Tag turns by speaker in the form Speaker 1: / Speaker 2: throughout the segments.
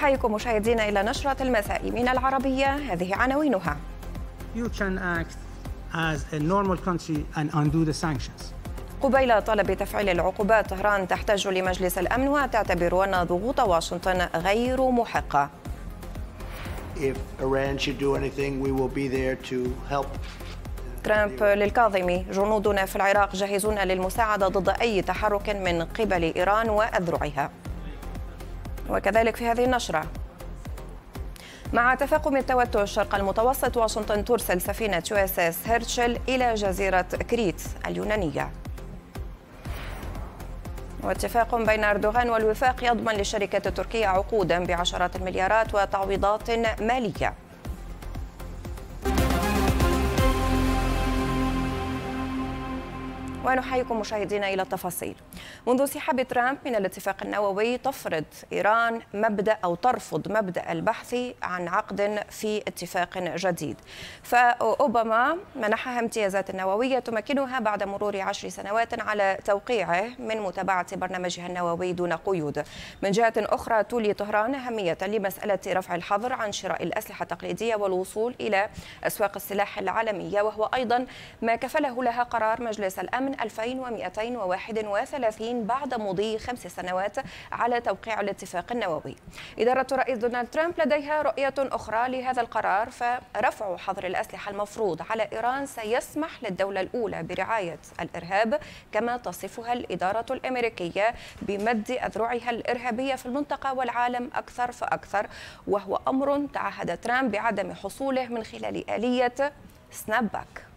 Speaker 1: نحييكم مشاهدينا إلى نشرة المساء من العربية هذه عناوينها You can act as a normal country and undo the sanctions. قبيل طلب تفعيل العقوبات طهران تحتج لمجلس الأمن وتعتبر أن ضغوط واشنطن غير محقة.
Speaker 2: If Iran should do anything, we will be there to help.
Speaker 1: ترامب للكاظمي جنودنا في العراق جاهزون للمساعدة ضد أي تحرك من قبل إيران وأذرعها. وكذلك في هذه النشرة مع تفاقم التوتر شرق المتوسط واشنطن ترسل سفينة يو اس اس هيرتشل إلى جزيرة كريت اليونانية واتفاق بين أردوغان والوفاق يضمن للشركات التركية عقودا بعشرات المليارات وتعويضات مالية ونحييكم مشاهدينا إلى التفاصيل منذ انسحاب ترامب من الاتفاق النووي تفرض إيران مبدأ أو ترفض مبدأ البحث عن عقد في اتفاق جديد فأوباما منحها امتيازات نووية تمكنها بعد مرور عشر سنوات على توقيعه من متابعة برنامجها النووي دون قيود من جهة أخرى تولي طهران أهمية لمسألة رفع الحظر عن شراء الأسلحة التقليدية والوصول إلى أسواق السلاح العالمية وهو أيضا ما كفله لها قرار مجلس الأمن من 2231 بعد مضي خمس سنوات على توقيع الاتفاق النووي إدارة رئيس دونالد ترامب لديها رؤية أخرى لهذا القرار فرفع حظر الأسلحة المفروض على إيران سيسمح للدولة الأولى برعاية الإرهاب كما تصفها الإدارة الأمريكية بمد أذرعها الإرهابية في المنطقة والعالم أكثر فأكثر وهو أمر تعهد ترامب بعدم حصوله من خلال آلية سناب باك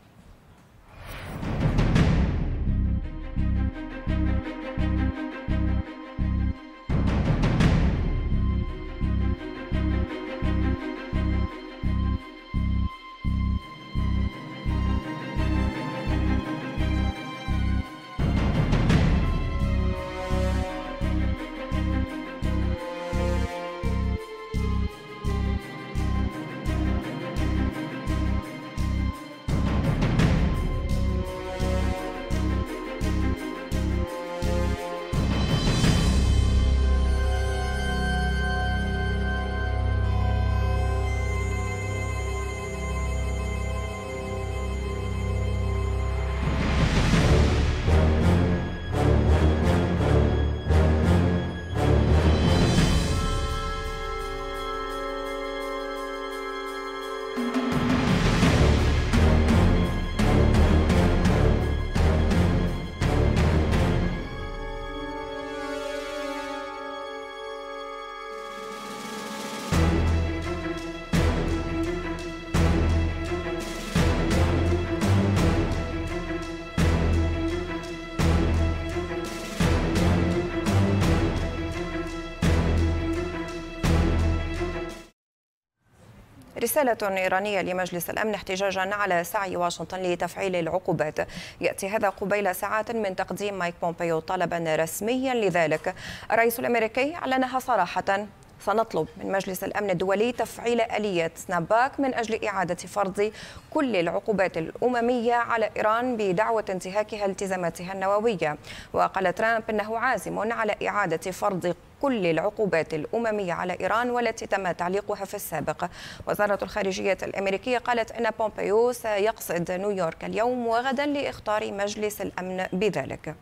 Speaker 1: رسالة إيرانية لمجلس الأمن احتجاجا على سعي واشنطن لتفعيل العقوبات يأتي هذا قبيل ساعات من تقديم مايك بومبيو طلبا رسميا لذلك الرئيس الأمريكي أعلنها صراحة سنطلب من مجلس الأمن الدولي تفعيل آلية سناباك من أجل إعادة فرض كل العقوبات الأممية على إيران بدعوة انتهاكها التزاماتها النووية وقال ترامب أنه عازم على إعادة فرض كل العقوبات الأممية على إيران والتي تم تعليقها في السابق وزارة الخارجية الأمريكية قالت أن بومبيو سيقصد نيويورك اليوم وغدا لإخطار مجلس الأمن بذلك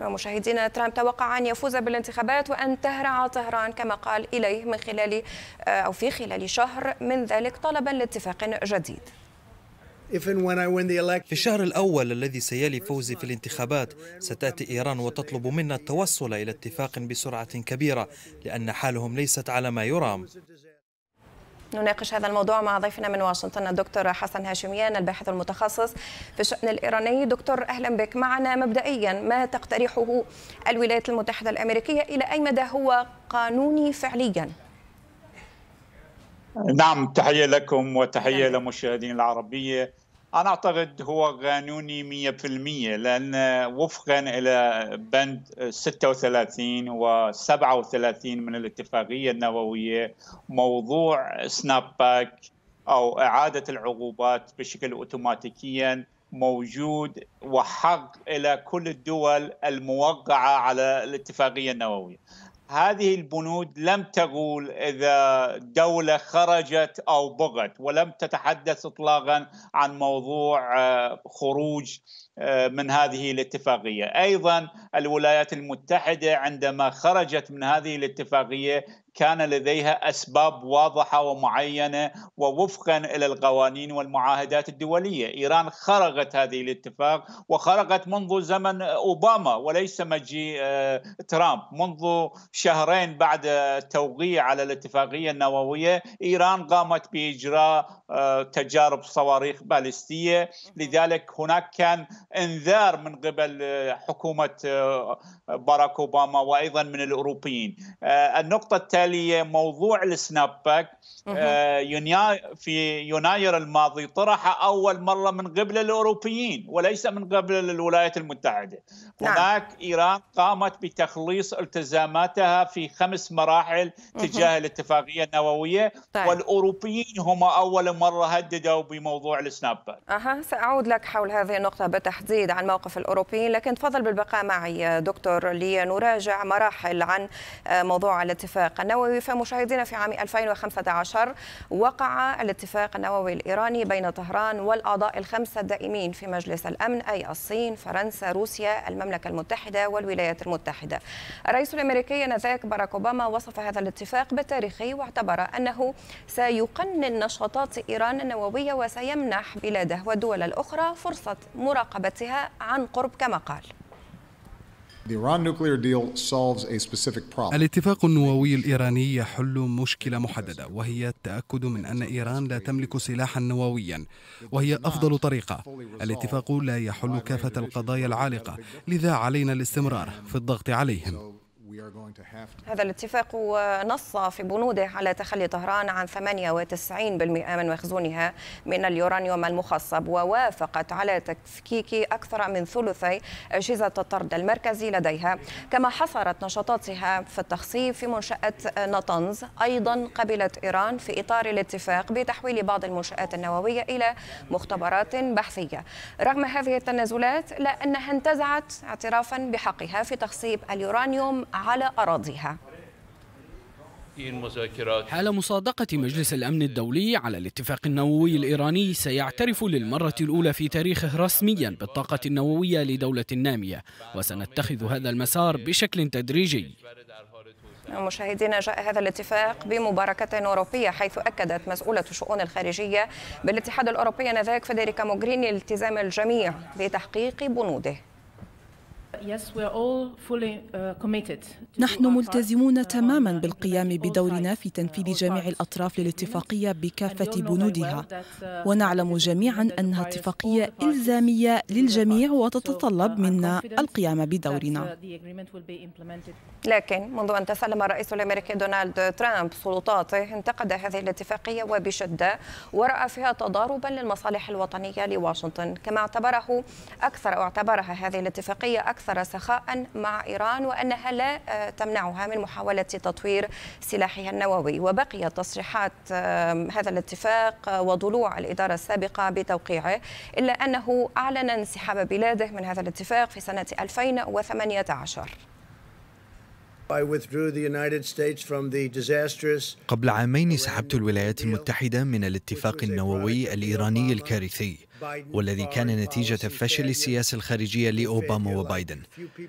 Speaker 1: ومشاهدينا ترامب توقع أن يفوز بالانتخابات وأن تهرع طهران كما قال إليه من خلال آه، أو في خلال شهر من ذلك طلبا لاتفاق جديد
Speaker 2: في
Speaker 3: الشهر الأول الذي سيلي فوزي في الانتخابات ستأتي إيران وتطلب منا التوصل إلى اتفاق بسرعة كبيرة لأن حالهم ليست على ما يرام
Speaker 1: نناقش هذا الموضوع مع ضيفنا من واشنطن الدكتور حسن هاشميان الباحث المتخصص في الشأن الإيراني دكتور أهلا بك معنا مبدئيا ما تقترحه الولايات المتحدة الأمريكية إلى أي مدى هو قانوني فعليا؟
Speaker 4: آه. نعم تحية لكم وتحية نعم. لمشاهدين العربية أنا أعتقد هو قانوني 100% لأن وفقا إلى بند 36 و 37 من الاتفاقية النووية موضوع سناب باك أو إعادة العقوبات بشكل أوتوماتيكيا موجود وحق إلى كل الدول الموقعة على الاتفاقية النووية هذه البنود لم تقول اذا دوله خرجت او بغت ولم تتحدث اطلاقا عن موضوع آه، خروج آه، من هذه الاتفاقيه، ايضا الولايات المتحده عندما خرجت من هذه الاتفاقيه كان لديها اسباب واضحه ومعينه ووفقا الى القوانين والمعاهدات الدوليه، ايران خرقت هذه الاتفاق وخرقت منذ زمن اوباما وليس مجيء آه، ترامب، منذ شهرين بعد التوقيع على الاتفاقيه النوويه، ايران قامت باجراء آه، تجارب صواريخ باليستيه، لذلك هناك كان انذار من قبل آه، حكومه باراك اوباما وايضا من الاوروبيين. النقطه التالية موضوع السناب باك آه، في يناير الماضي طرح اول مره من قبل الاوروبيين وليس من قبل الولايات المتحده نعم. هناك ايران قامت بتخليص التزاماتها في خمس مراحل تجاه الاتفاقيه النوويه طيب. والاوروبيين هم اول مره هددوا بموضوع السناب باك
Speaker 1: اها ساعود لك حول هذه النقطه بالتحديد عن موقف الاوروبيين لكن تفضل بالبقاء معي دكتور لنراجع مراحل عن آه، موضوع الاتفاق النووي النووي فمشاهدينا في عام 2015 وقع الاتفاق النووي الإيراني بين طهران والأعضاء الخمسة الدائمين في مجلس الأمن أي الصين فرنسا روسيا المملكة المتحدة والولايات المتحدة الرئيس الأمريكي نذاك باراك أوباما وصف هذا الاتفاق بالتاريخي واعتبر أنه سيقنن نشاطات إيران النووية وسيمنح بلاده والدول الأخرى فرصة مراقبتها عن قرب كما قال
Speaker 3: الاتفاق النووي الإيراني يحل مشكلة محددة وهي التأكد من أن إيران لا تملك سلاحا نوويا وهي أفضل طريقة الاتفاق لا يحل كافة القضايا العالقة لذا علينا الاستمرار في الضغط عليهم
Speaker 1: هذا الاتفاق نص في بنوده على تخلي طهران عن 98% من مخزونها من اليورانيوم المخصب ووافقت على تفكيك أكثر من ثلثي أجهزة الطرد المركزي لديها كما حصرت نشاطاتها في التخصيب في منشأة نطنز أيضا قبلت إيران في إطار الاتفاق بتحويل بعض المنشآت النووية إلى مختبرات بحثية رغم هذه التنازلات إلا أنها انتزعت اعترافا بحقها في تخصيب اليورانيوم على أراضيها
Speaker 4: حال مصادقة
Speaker 3: مجلس الأمن الدولي على الاتفاق النووي الإيراني سيعترف للمرة الأولى في تاريخه رسميا بالطاقة النووية لدولة نامية وسنتخذ هذا المسار بشكل تدريجي
Speaker 1: مشاهدينا جاء هذا الاتفاق بمباركة أوروبية حيث أكدت مسؤولة الشؤون الخارجية بالاتحاد الأوروبي آنذاك فدريكا موغريني التزام الجميع بتحقيق بنوده
Speaker 5: Uh, نحن ملتزمون uh, تماما بالقيام بدورنا في uh, تنفيذ جميع الأطراف للاتفاقية بكافة بنودها ونعلم جميعا أنها اتفاقية إلزامية للجميع وتتطلب منا القيام بدورنا
Speaker 1: لكن منذ أن تسلم الرئيس الأمريكي دونالد ترامب سلطاته انتقد هذه الاتفاقية وبشدة ورأى فيها تضاربا للمصالح الوطنية لواشنطن كما اعتبره أكثر أو اعتبرها هذه الاتفاقية أكثر أكثر سخاء مع إيران وأنها لا آه، تمنعها من محاولة تطوير سلاحها النووي وبقيت تصريحات هذا الاتفاق آه، وضلوع الإدارة السابقة بتوقيعه إلا أنه أعلن انسحاب بلاده من هذا الاتفاق في سنة 2018
Speaker 2: قبل عامين سحبت
Speaker 3: الولايات المتحدة من الاتفاق النووي الإيراني الكارثي والذي كان نتيجة فشل السياسة الخارجية لأوباما وبايدن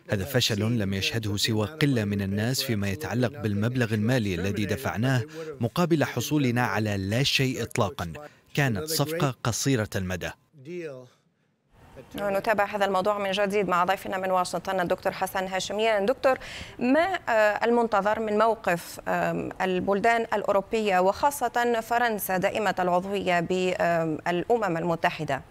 Speaker 3: هذا فشل لم يشهده سوى قلة من الناس فيما يتعلق بالمبلغ المالي الذي دفعناه مقابل حصولنا على لا شيء إطلاقا كانت صفقة قصيرة المدى
Speaker 1: نتابع هذا الموضوع من جديد مع ضيفنا من واشنطن الدكتور حسن هاشميان دكتور ما آه، المنتظر من موقف البلدان الأوروبية وخاصة فرنسا دائمة العضوية بالأمم المتحدة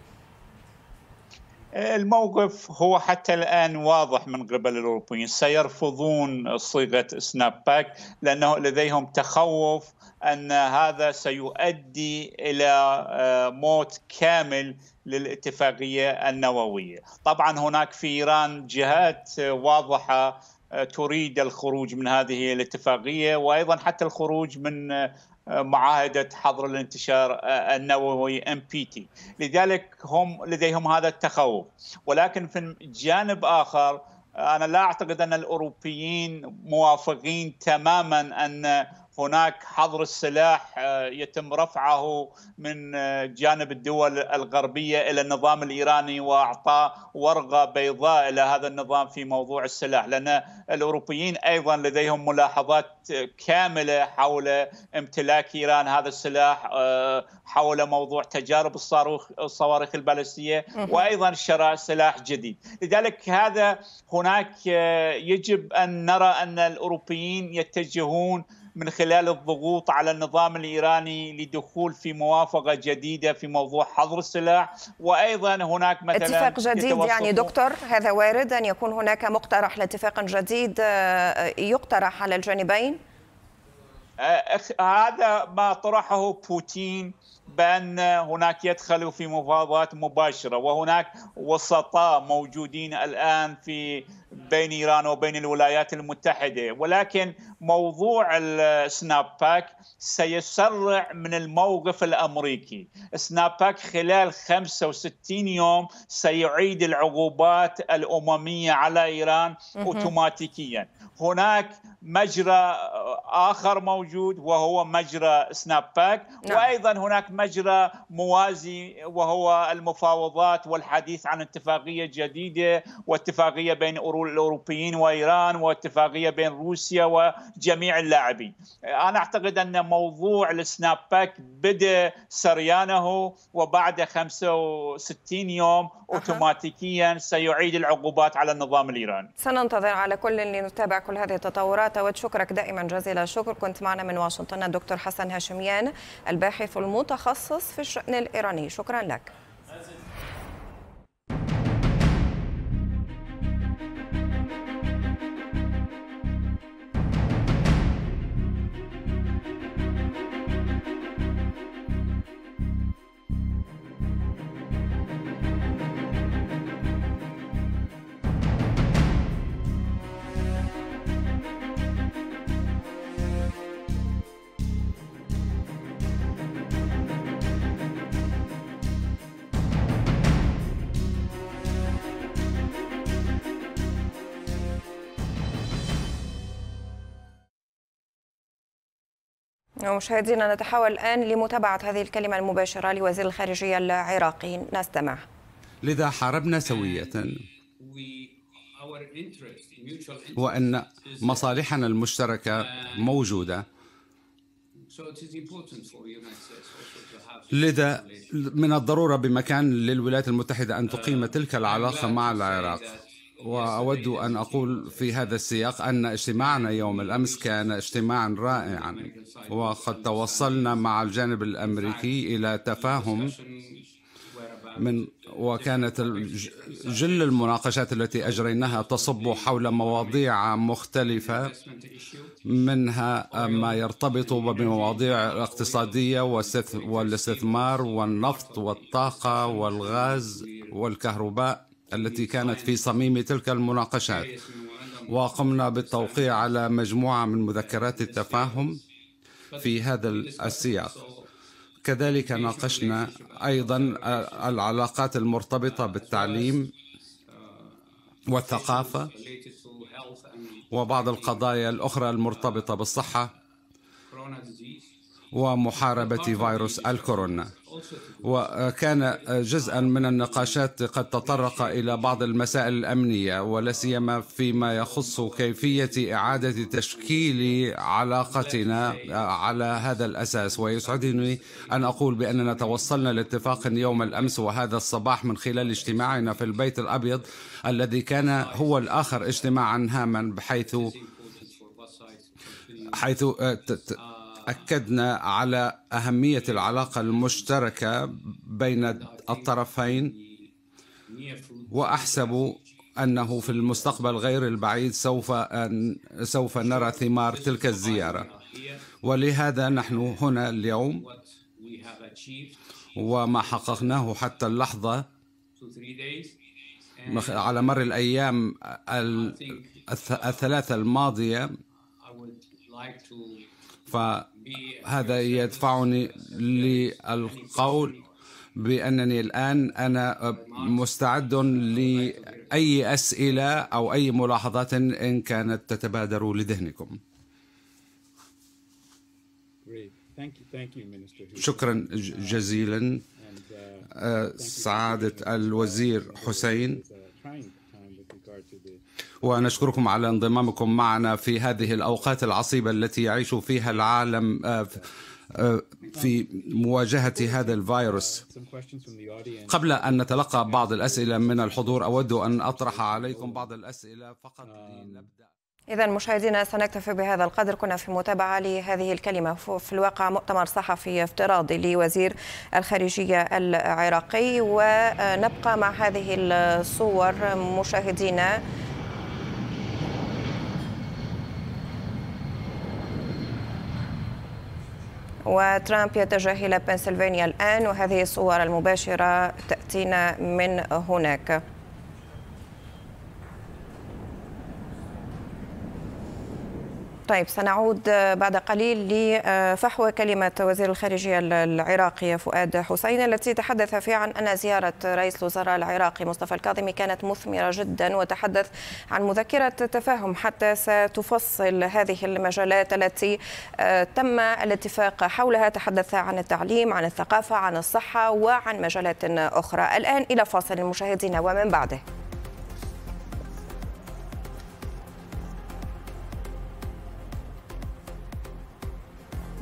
Speaker 4: الموقف هو حتى الان واضح من قبل الاوروبيين سيرفضون صيغه سناب باك لانه لديهم تخوف ان هذا سيؤدي الى آه، موت كامل للاتفاقيه النوويه. طبعا هناك في ايران جهات آه، واضحه آه، تريد الخروج من هذه الاتفاقيه وايضا حتى الخروج من معاهده حظر الانتشار النووي ام بي تي، لذلك هم لديهم هذا التخوف، ولكن في جانب اخر انا لا اعتقد ان الاوروبيين موافقين تماما ان هناك حظر السلاح آه، يتم رفعه من آه، جانب الدول الغربيه الى النظام الايراني واعطاء ورقه بيضاء الى هذا النظام في موضوع السلاح لان الاوروبيين ايضا لديهم ملاحظات كامله حول امتلاك ايران هذا السلاح آه، حول موضوع تجارب الصاروخ الصواريخ البالستيه وايضا شراء سلاح جديد لذلك هذا هناك يجب ان نرى ان الاوروبيين يتجهون من خلال الضغوط على النظام الايراني لدخول في موافقه جديده في موضوع حظر السلاح وايضا هناك مثلا اتفاق جديد يعني دكتور
Speaker 1: هذا وارد ان يكون هناك مقترح لاتفاق جديد آه، يقترح على الجانبين
Speaker 4: آه، هذا ما طرحه بوتين بان هناك يدخلوا في مفاوضات مباشره وهناك وسطاء موجودين الان في بين ايران وبين الولايات المتحده ولكن موضوع السناب باك سيسرع من الموقف الامريكي، سناب باك خلال 65 يوم سيعيد العقوبات الامميه على ايران اوتوماتيكيا، هناك مجرى اخر موجود وهو مجرى سناب باك نعم. وايضا هناك مجرى موازي وهو المفاوضات والحديث عن اتفاقيه جديده واتفاقيه بين الاوروبيين وايران واتفاقيه بين روسيا وجميع اللاعبين. انا اعتقد ان موضوع السناب باك بدا سريانه وبعد 65 يوم اوتوماتيكيا سيعيد العقوبات على النظام الايراني.
Speaker 1: سننتظر على كل لنتابع كل هذه التطورات اود شكرك دائما جزيلا الشكر كنت معنا من واشنطن الدكتور حسن هاشميان الباحث المتخصص المتخصص في الشأن الإيراني شكرا لك مشاهدينا نتحول الآن لمتابعة هذه الكلمة المباشرة لوزير الخارجية العراقي نستمع
Speaker 6: لذا حاربنا سوية وأن مصالحنا المشتركة موجودة لذا من الضرورة بمكان للولايات المتحدة أن تقيم تلك العلاقة مع العراق واود ان اقول في هذا السياق ان اجتماعنا يوم الامس كان اجتماعا رائعا وقد توصلنا مع الجانب الامريكي الى تفاهم من وكانت جل المناقشات التي اجريناها تصب حول مواضيع مختلفه منها ما يرتبط بمواضيع الاقتصاديه والاستثمار والنفط والطاقه والغاز والكهرباء التي كانت في صميم تلك المناقشات وقمنا بالتوقيع على مجموعة من مذكرات التفاهم في هذا السياق كذلك ناقشنا أيضا العلاقات المرتبطة بالتعليم والثقافة وبعض القضايا الأخرى المرتبطة بالصحة ومحاربة فيروس الكورونا وكان جزءا من النقاشات قد تطرق الى بعض المسائل الامنيه ولا سيما فيما يخص كيفيه اعاده تشكيل علاقتنا على هذا الاساس ويسعدني ان اقول باننا توصلنا لاتفاق يوم الامس وهذا الصباح من خلال اجتماعنا في البيت الابيض الذي كان هو الاخر اجتماعا هاما بحيث حيث اكدنا على اهميه العلاقه المشتركه بين الطرفين واحسب انه في المستقبل غير البعيد سوف أن سوف نرى ثمار تلك الزياره ولهذا نحن هنا اليوم وما حققناه حتى اللحظه على مر الايام الثلاثه الماضيه ف هذا يدفعني للقول بأنني الآن أنا مستعد لأي أسئلة أو أي ملاحظات إن كانت تتبادر لذهنكم شكرا جزيلا uh, آه، سعادة الوزير حسين ونشكركم على انضمامكم معنا في هذه الأوقات العصيبة التي يعيش فيها العالم آه، آه، في مواجهة هذا الفيروس قبل أن نتلقى بعض الأسئلة من الحضور أود أن أطرح عليكم بعض الأسئلة فقط
Speaker 1: لنبدأ إذا مشاهدينا سنكتفي بهذا القدر كنا في متابعة لهذه الكلمة في الواقع مؤتمر صحفي افتراضي لوزير الخارجية العراقي ونبقى مع هذه الصور مشاهدينا وترامب يتجه إلى بنسلفانيا الآن وهذه الصور المباشرة تأتينا من هناك طيب سنعود بعد قليل لفحوى كلمة وزير الخارجية العراقي فؤاد حسين التي تحدث فيها عن أن زيارة رئيس الوزراء العراقي مصطفى الكاظمي كانت مثمرة جدا وتحدث عن مذكرة تفاهم حتى ستفصل هذه المجالات التي تم الاتفاق حولها تحدث عن التعليم عن الثقافة عن الصحة وعن مجالات أخرى الآن إلى فاصل المشاهدين ومن بعده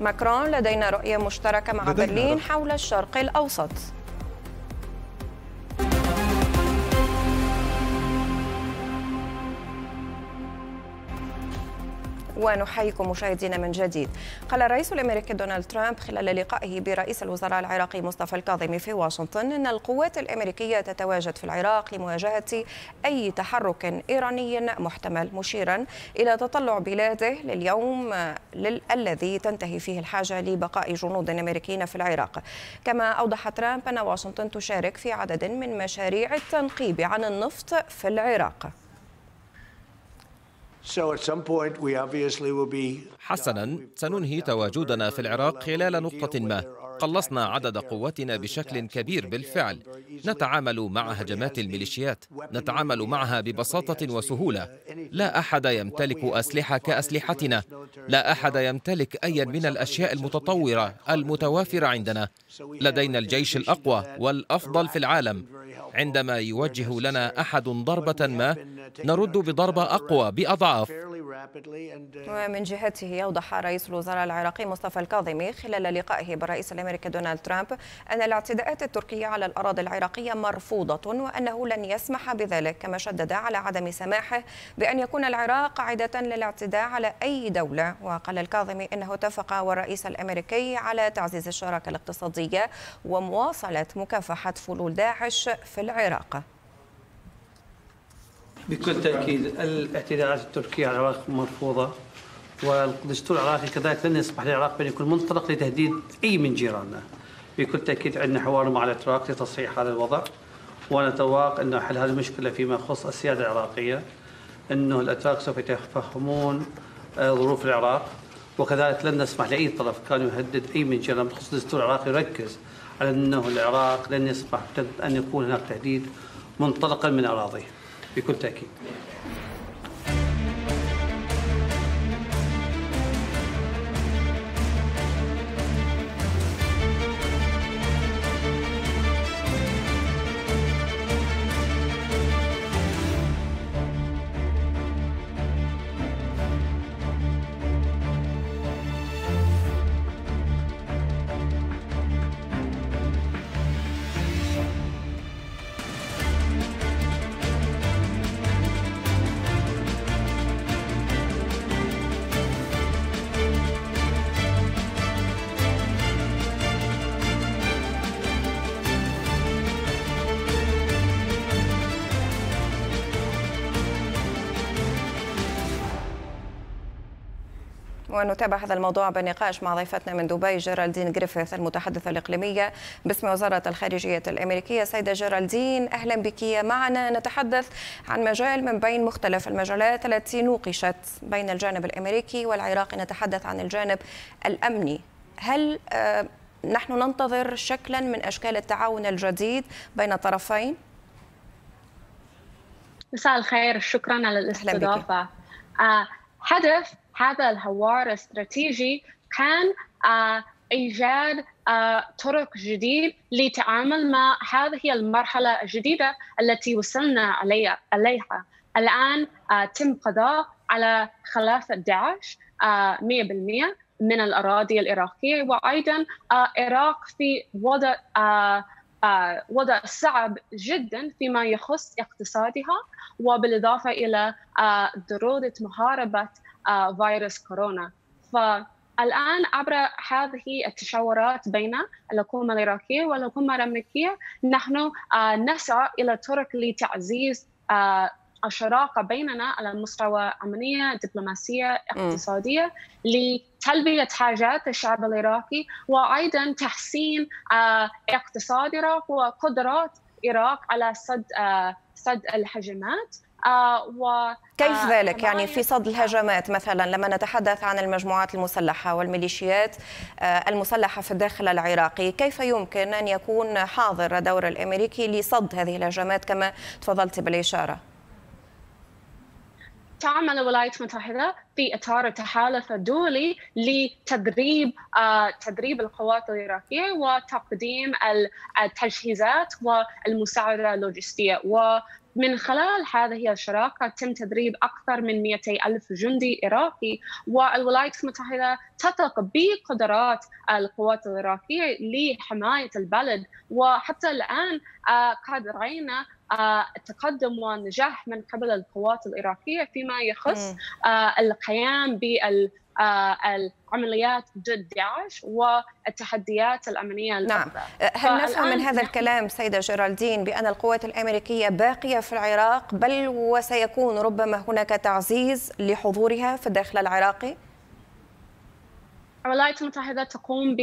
Speaker 1: ماكرون لدينا رؤية مشتركة مع برلين حول الشرق الأوسط ونحييكم مشاهدينا من جديد قال الرئيس الامريكي دونالد ترامب خلال لقائه برئيس الوزراء العراقي مصطفى الكاظمي في واشنطن ان القوات الامريكيه تتواجد في العراق لمواجهه اي تحرك ايراني محتمل مشيرا الى تطلع بلاده لليوم الذي تنتهي فيه الحاجه لبقاء جنود امريكيين في العراق كما اوضح ترامب ان واشنطن تشارك في عدد من مشاريع التنقيب عن النفط في العراق
Speaker 7: حسنا سننهي تواجدنا في العراق خلال نقطة ما قلصنا عدد قواتنا بشكل كبير بالفعل نتعامل مع هجمات الميليشيات نتعامل معها ببساطة وسهولة لا أحد يمتلك أسلحة كأسلحتنا لا أحد يمتلك أيا من الأشياء المتطورة المتوافرة عندنا لدينا الجيش الأقوى والأفضل في العالم عندما يوجه لنا احد ضربه ما نرد بضربه اقوى باضعاف
Speaker 1: ومن جهته أوضح رئيس الوزراء العراقي مصطفى الكاظمي خلال لقائه بالرئيس الأمريكي دونالد ترامب أن الاعتداءات التركية على الأراضي العراقية مرفوضة وأنه لن يسمح بذلك كما شدد على عدم سماحه بأن يكون العراق قاعدة للاعتداء على أي دولة وقال الكاظمي أنه اتفق والرئيس الأمريكي على تعزيز الشراكة الاقتصادية ومواصلة مكافحة فلول داعش في العراق
Speaker 8: بكل تأكيد الاعتداءات التركية على العراق مرفوضة والدستور العراقي كذلك لن يسمح للعراق بأن يكون منطلق لتهديد أي من جيراننا بكل تأكيد عندنا حوار مع الاتراك لتصحيح هذا الوضع ونتوقع أن حل هذه المشكلة فيما يخص السيادة العراقية أنه الأتراك سوف يتفهمون آه، ظروف العراق وكذلك لن نسمح لأي طرف كان يهدد أي من جيراننا بخصوص الدستور العراقي يركز على أنه العراق لن يسمح أن يكون هناك تهديد منطلقا من أراضيه بكل تأكيد
Speaker 1: ونتابع هذا الموضوع بنقاش مع ضيفتنا من دبي جيرالدين جريفيث المتحدثة الإقليمية باسم وزارة الخارجية الأمريكية سيدة جيرالدين أهلا بك معنا نتحدث عن مجال من بين مختلف المجالات التي نوقشت بين الجانب الأمريكي والعراقي نتحدث عن الجانب الأمني هل آه، نحن ننتظر شكلا من أشكال التعاون الجديد بين الطرفين؟ مساء الخير شكرا على الاستضافة آه
Speaker 9: هدف هذا الحوار الاستراتيجي كان آه، ايجاد آه، طرق جديد لتعامل مع هذه المرحله الجديده التي وصلنا عليها, عليها. الان آه، تم قضاء على خلافه داعش 100% من الاراضي العراقيه وايضا العراق في وضع وضع صعب جدا فيما يخص اقتصادها وبالاضافه الى ضروره محاربه آه، فيروس كورونا فالآن عبر هذه التشاورات بين الحكومة العراقية والحكومة الأمريكية نحن آه، نسعى إلى طرق لتعزيز آه، الشراكة بيننا على مستوى أمنية دبلوماسية اقتصادية لتلبية حاجات الشعب العراقي وأيضا تحسين اقتصاد العراق وقدرات العراق على سد سد الهجمات آه، و كيف آه، ذلك يعني في
Speaker 1: صد الهجمات مثلا لما نتحدث عن المجموعات المسلحه والميليشيات آه، المسلحه في الداخل العراقي كيف يمكن ان يكون حاضر الدور الامريكي لصد هذه الهجمات كما تفضلت بالاشاره
Speaker 9: تعمل الولايات المتحدة في إطار التحالف الدولي لتدريب تدريب القوات العراقية وتقديم التجهيزات والمساعدة اللوجستية من خلال هذه الشراكة تم تدريب أكثر من 200 ألف جندي إيراقي والولايات المتحدة تثق بقدرات القوات العراقية لحماية البلد وحتى الآن آه، قد رأينا التقدم آه، والنجاح من قبل القوات العراقية فيما يخص آه، القيام بال آه، العمليات ضد داعش والتحديات
Speaker 1: الامنيه نعم هل نفهم من هذا الكلام سيده جيرالدين بان القوات الامريكيه باقيه في العراق بل وسيكون ربما هناك تعزيز لحضورها في الداخل العراقي؟
Speaker 9: الولايات المتحدة تقوم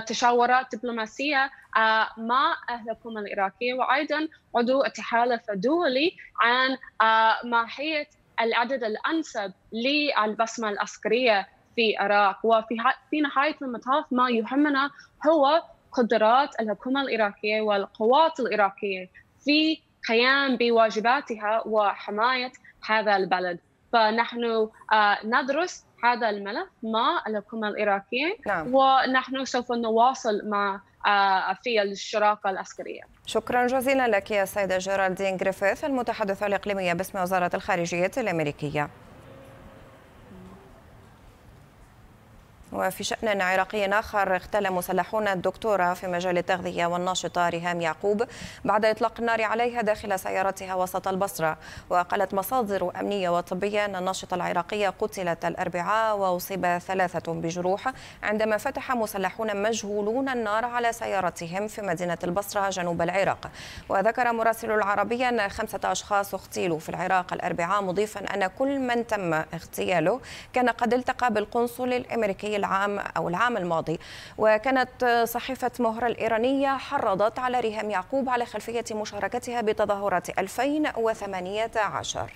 Speaker 9: بتشاورات دبلوماسية آه، مع الحكومة العراقية وأيضا عضو التحالف الدولي عن آه، ماهية العدد الانسب للبصمه العسكريه في العراق وفي في نهايه المطاف ما يهمنا هو قدرات الحكومه العراقيه والقوات العراقيه في قيام بواجباتها وحمايه هذا البلد فنحن آه، ندرس هذا الملف مع الحكومه العراقيه نعم. ونحن سوف نواصل مع آه، في الشراكه العسكريه.
Speaker 1: شكرا جزيلا لك يا سيده جيرالدين جريفيث المتحدثه الاقليميه باسم وزاره الخارجيه الامريكيه. وفي شأن عراقي آخر اغتال مسلحون الدكتورة في مجال التغذية والناشطة ريهام يعقوب بعد إطلاق النار عليها داخل سيارتها وسط البصرة وقالت مصادر أمنية وطبية أن الناشطة العراقية قتلت الأربعاء وأصيب ثلاثة بجروح عندما فتح مسلحون مجهولون النار على سيارتهم في مدينة البصرة جنوب العراق وذكر مراسل العربية أن خمسة أشخاص اغتيلوا في العراق الأربعاء مضيفا أن كل من تم اغتياله كان قد التقى بالقنصل الأمريكي العام أو العام الماضي وكانت صحيفة مهرة الإيرانية حرضت على ريهام يعقوب على خلفية مشاركتها بتظاهرات 2018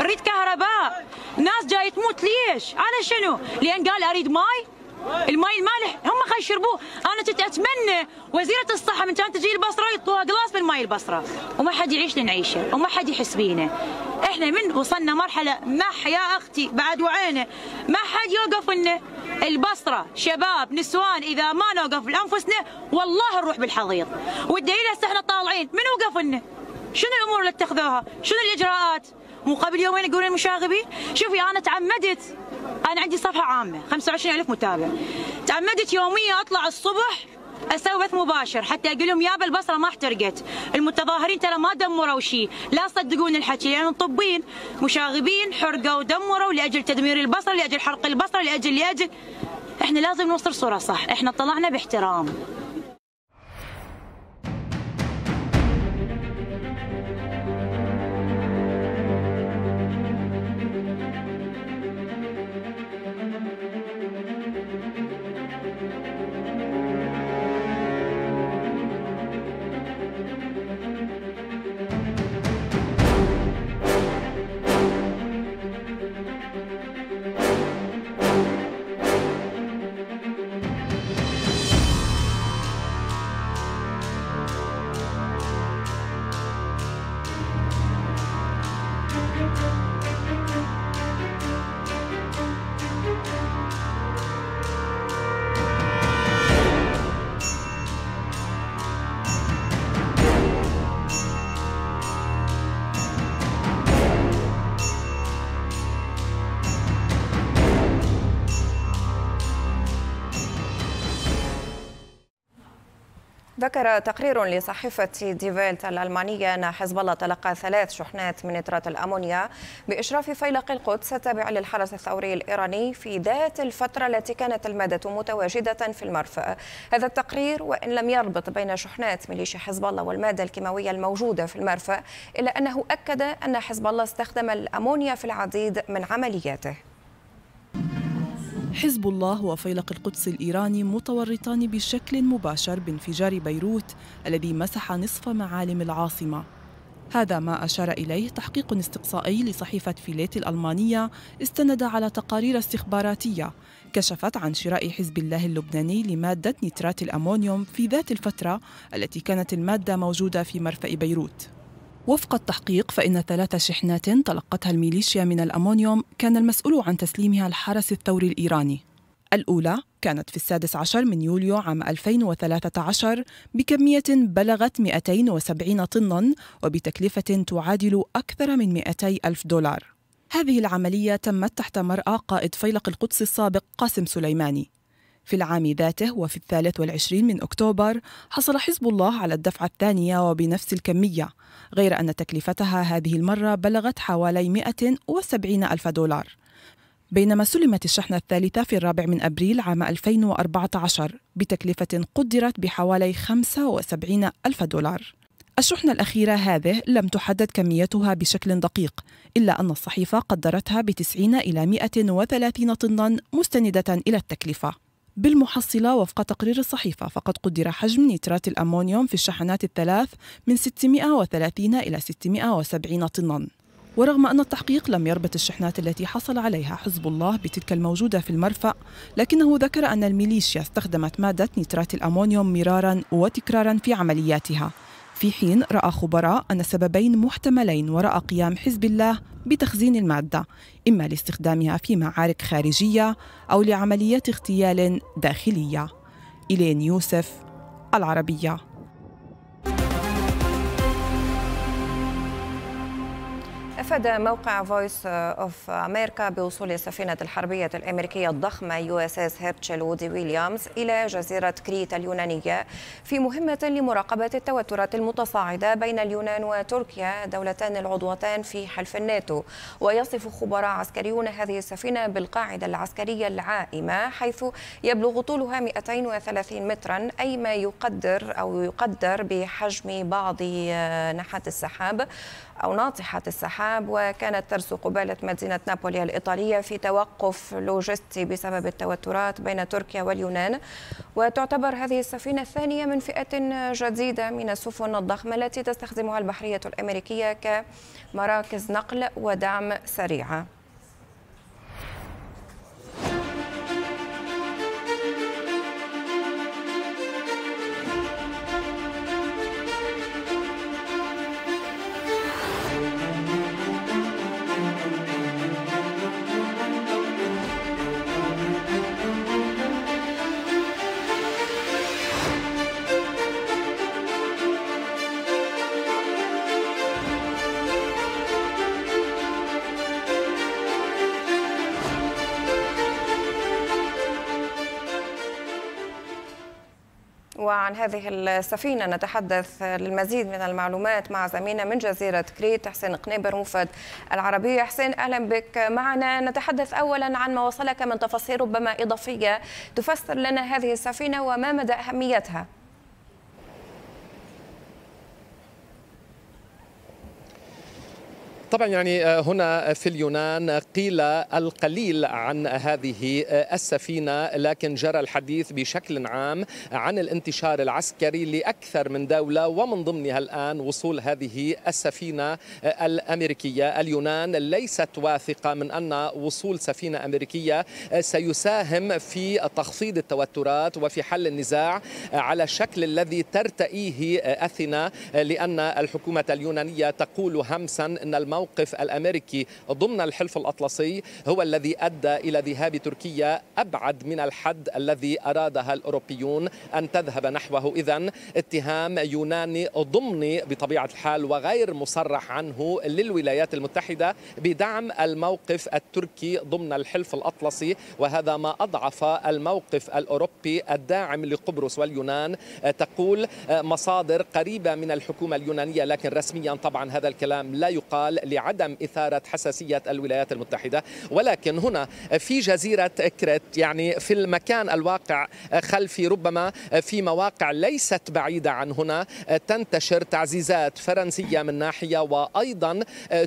Speaker 5: اريد كهرباء ناس جاي تموت ليش انا شنو لان قال اريد ماي الماي المالح هم خلي يشربوه انا كنت اتمنى وزيره الصحه من كانت تجي البصره يطوها قلاص من ماي البصره وما حد يعيش لنعيشه وما حد يحس بينا احنا من وصلنا مرحله ما يا اختي بعد وعينا ما حد يوقف لنا البصره شباب نسوان اذا ما نوقف لانفسنا والله نروح بالحضيض والدليل هسه احنا طالعين من وقف لنا شنو الامور اللي اتخذوها شنو الاجراءات مو قبل يومين يقولون المشاغبين شوفي انا تعمدت انا عندي صفحه عامه 25000 متابع تعمدت يوميا اطلع الصبح اسوي بث مباشر حتى اقول لهم يابا البصره ما احترقت، المتظاهرين ترى ما دمروا شيء، لا تصدقون الحكي لان يعني مطبين مشاغبين حرقوا ودمروا لاجل تدمير البصره، لاجل حرق البصره، لاجل لاجل احنا لازم نوصل صوره صح، احنا طلعنا باحترام.
Speaker 1: ذكر تقرير لصحيفة ديفيلت الألمانية أن حزب الله تلقى ثلاث شحنات من نترات الأمونيا بإشراف فيلق القدس التابع للحرس الثوري الإيراني في ذات الفترة التي كانت المادة متواجدة في المرفأ هذا التقرير وإن لم يربط بين شحنات ميليشيا حزب الله والمادة الكيماوية الموجودة في المرفأ إلا أنه أكد أن حزب الله استخدم الأمونيا في العديد من عملياته
Speaker 5: حزب الله وفيلق القدس الإيراني متورطان بشكل مباشر بانفجار بيروت الذي مسح نصف معالم العاصمة هذا ما أشار إليه تحقيق استقصائي لصحيفة فيليت الألمانية استند على تقارير استخباراتية كشفت عن شراء حزب الله اللبناني لمادة نترات الأمونيوم في ذات الفترة التي كانت المادة موجودة في مرفأ بيروت وفق التحقيق فإن ثلاث شحنات تلقتها الميليشيا من الأمونيوم كان المسؤول عن تسليمها الحرس الثوري الإيراني الأولى كانت في السادس عشر من يوليو عام 2013 بكمية بلغت 270 طناً وبتكلفة تعادل أكثر من 200 ألف دولار هذه العملية تمت تحت مرأى قائد فيلق القدس السابق قاسم سليماني في العام ذاته وفي الثالث والعشرين من أكتوبر حصل حزب الله على الدفعة الثانية وبنفس الكمية غير أن تكلفتها هذه المرة بلغت حوالي 170 ألف دولار بينما سلمت الشحنة الثالثة في الرابع من أبريل عام 2014 بتكلفة قدرت بحوالي 75 ألف دولار الشحنة الأخيرة هذه لم تحدد كميتها بشكل دقيق إلا أن الصحيفة قدرتها ب 90 إلى 130 طنا مستندة إلى التكلفة بالمحصلة وفق تقرير الصحيفة فقد قدر حجم نيترات الأمونيوم في الشحنات الثلاث من 630 إلى 670 طناً ورغم أن التحقيق لم يربط الشحنات التي حصل عليها حزب الله بتلك الموجودة في المرفأ لكنه ذكر أن الميليشيا استخدمت مادة نيترات الأمونيوم مرارا وتكرارا في عملياتها في حين رأى خبراء أن سببين محتملين وراء قيام حزب الله بتخزين المادة إما لاستخدامها في معارك خارجية أو لعمليات اغتيال داخلية إلين يوسف العربية
Speaker 1: أفاد موقع فويس أوف أمريكا بوصول السفينة الحربية الأمريكية الضخمة يو اس اس هيرتشل وودي ويليامز إلى جزيرة كريت اليونانية في مهمة لمراقبة التوترات المتصاعدة بين اليونان وتركيا دولتان العضوتان في حلف الناتو ويصف خبراء عسكريون هذه السفينة بالقاعدة العسكرية العائمة حيث يبلغ طولها 230 مترا أي ما يقدر أو يقدر بحجم بعض نحات السحاب أو ناطحة السحاب وكانت ترسو قبالة مدينة نابولي الإيطالية في توقف لوجستي بسبب التوترات بين تركيا واليونان وتعتبر هذه السفينة الثانية من فئة جديدة من السفن الضخمة التي تستخدمها البحرية الأمريكية كمراكز نقل ودعم سريعة عن هذه السفينة نتحدث للمزيد من المعلومات مع زميلنا من جزيرة كريت حسين قنيبر موفد العربية حسين أهلا بك معنا نتحدث أولا عن ما وصلك من تفاصيل ربما إضافية تفسر لنا هذه السفينة وما مدى أهميتها
Speaker 7: طبعا يعني آه، هنا في اليونان قيل القليل عن هذه آه، السفينه لكن جرى الحديث بشكل عام عن الانتشار العسكري لاكثر من دوله ومن ضمنها الان وصول هذه السفينه آه، الامريكيه اليونان ليست واثقه من ان وصول سفينه امريكيه سيساهم في تخفيض التوترات وفي حل النزاع على الشكل الذي ترتئيه اثينا لان الحكومه اليونانيه تقول همسا ان الموقع الموقف الامريكي ضمن الحلف الاطلسي هو الذي ادى الى ذهاب تركيا ابعد من الحد الذي ارادها الاوروبيون ان تذهب نحوه اذا اتهام يوناني ضمني بطبيعه الحال وغير مصرح عنه للولايات المتحده بدعم الموقف التركي ضمن الحلف الاطلسي وهذا ما اضعف الموقف الاوروبي الداعم لقبرص واليونان آه، تقول آه، مصادر قريبه من الحكومه اليونانيه لكن رسميا طبعا هذا الكلام لا يقال لعدم إثارة حساسية الولايات المتحدة ولكن هنا في جزيرة كريت يعني في المكان الواقع خلفي ربما في مواقع ليست بعيدة عن هنا تنتشر تعزيزات فرنسية من ناحية وأيضا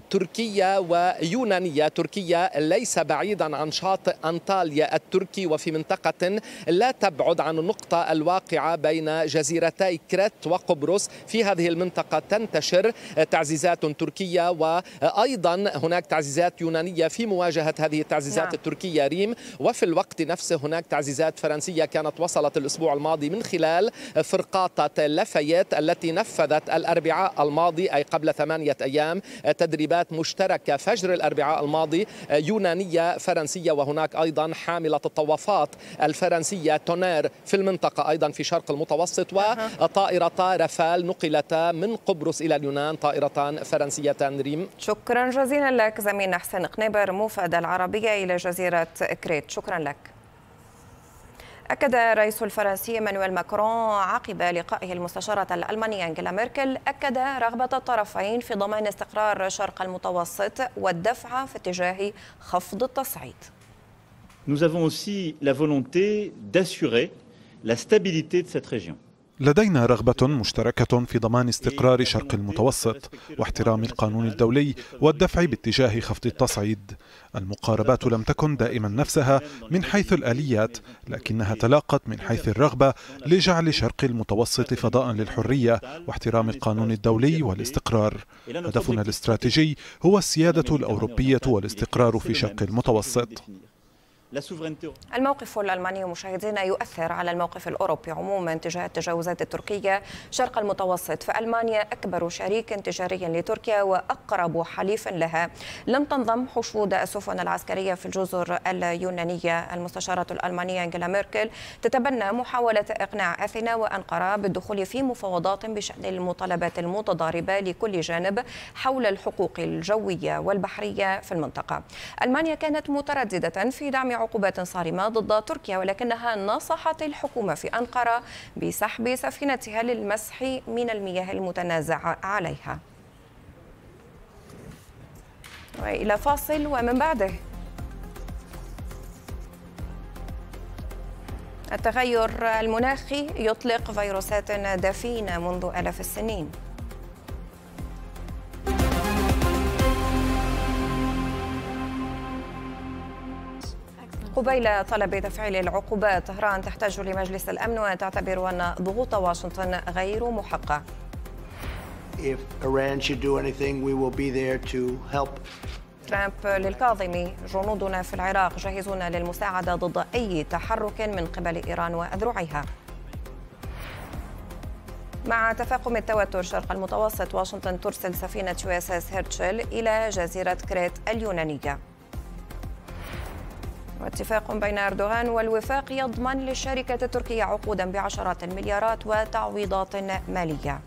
Speaker 7: تركية ويونانية تركيا ليس بعيدا عن شاطئ أنطاليا التركي وفي منطقة لا تبعد عن النقطة الواقعة بين جزيرتي كريت وقبرص في هذه المنطقة تنتشر تعزيزات تركية و ايضا هناك تعزيزات يونانيه في مواجهه هذه التعزيزات نعم. التركيه ريم وفي الوقت نفسه هناك تعزيزات فرنسيه كانت وصلت الاسبوع الماضي من خلال فرقاطه لافايت التي نفذت الاربعاء الماضي اي قبل ثمانيه ايام تدريبات مشتركه فجر الاربعاء الماضي يونانيه فرنسيه وهناك ايضا حامله الطوافات الفرنسيه تونير في المنطقه ايضا في شرق المتوسط وطائرتا رفال نقلتا من قبرص الى اليونان طائرتان فرنسيتان ريم شكرا
Speaker 1: جزيلا لك زميلنا حسين قنيبر موفد العربية إلى جزيرة كريت شكرا لك أكد الرئيس الفرنسي مانويل ماكرون عقب لقائه المستشارة الألمانية أنجيلا ميركل أكد رغبة الطرفين في ضمان استقرار شرق المتوسط والدفع في اتجاه خفض التصعيد. Nous
Speaker 4: avons aussi la volonté d'assurer la stabilité de cette région.
Speaker 3: لدينا رغبة مشتركة في ضمان استقرار شرق المتوسط واحترام القانون الدولي والدفع باتجاه خفض التصعيد. المقاربات لم تكن دائما نفسها من حيث الآليات، لكنها تلاقت من حيث الرغبة لجعل شرق المتوسط فضاء للحرية واحترام القانون الدولي والاستقرار. هدفنا الاستراتيجي هو السيادة الأوروبية والاستقرار في شرق المتوسط.
Speaker 1: الموقف الالماني مشاهدينا يؤثر على الموقف الاوروبي عموما تجاه التجاوزات التركيه شرق المتوسط فالمانيا اكبر شريك تجاري لتركيا واقرب حليف لها لم تنضم حشود السفن العسكريه في الجزر اليونانيه المستشاره الالمانيه انجيلا ميركل تتبنى محاوله اقناع اثينا وانقره بالدخول في مفاوضات بشان المطالبات المتضاربه لكل جانب حول الحقوق الجويه والبحريه في المنطقه المانيا كانت متردده في دعم عقوبات صارمة ضد تركيا ولكنها نصحت الحكومة في أنقرة بسحب سفينتها للمسح من المياه المتنازع عليها وإلى فاصل ومن بعده التغير المناخي يطلق فيروسات دفينة منذ آلاف السنين قبيل طلب تفعيل العقوبات طهران تحتاج لمجلس الأمن وتعتبر أن ضغوط واشنطن غير محقة
Speaker 2: If Iran should do anything, we will be there to help.
Speaker 1: ترامب للكاظمي جنودنا في العراق جاهزون للمساعدة ضد أي تحرك من قبل إيران وأذرعها مع تفاقم التوتر شرق المتوسط واشنطن ترسل سفينة يو اس اس هيرتشل إلى جزيرة كريت اليونانية واتفاق بين أردوغان والوفاق يضمن للشركة التركية عقودا بعشرات المليارات وتعويضات مالية